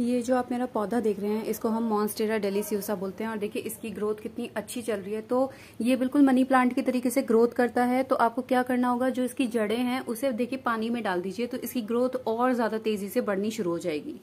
ये जो आप मेरा पौधा देख रहे हैं इसको हम मॉन्स्टेरा डेलीसियोसा बोलते हैं और देखिए इसकी ग्रोथ कितनी अच्छी चल रही है तो ये बिल्कुल मनी प्लांट के तरीके से ग्रोथ करता है तो आपको क्या करना होगा जो इसकी जड़ें हैं उसे देखिए पानी में डाल दीजिए तो इसकी ग्रोथ और ज़्यादा तेज़ी से बढ़नी शुरू हो जाएगी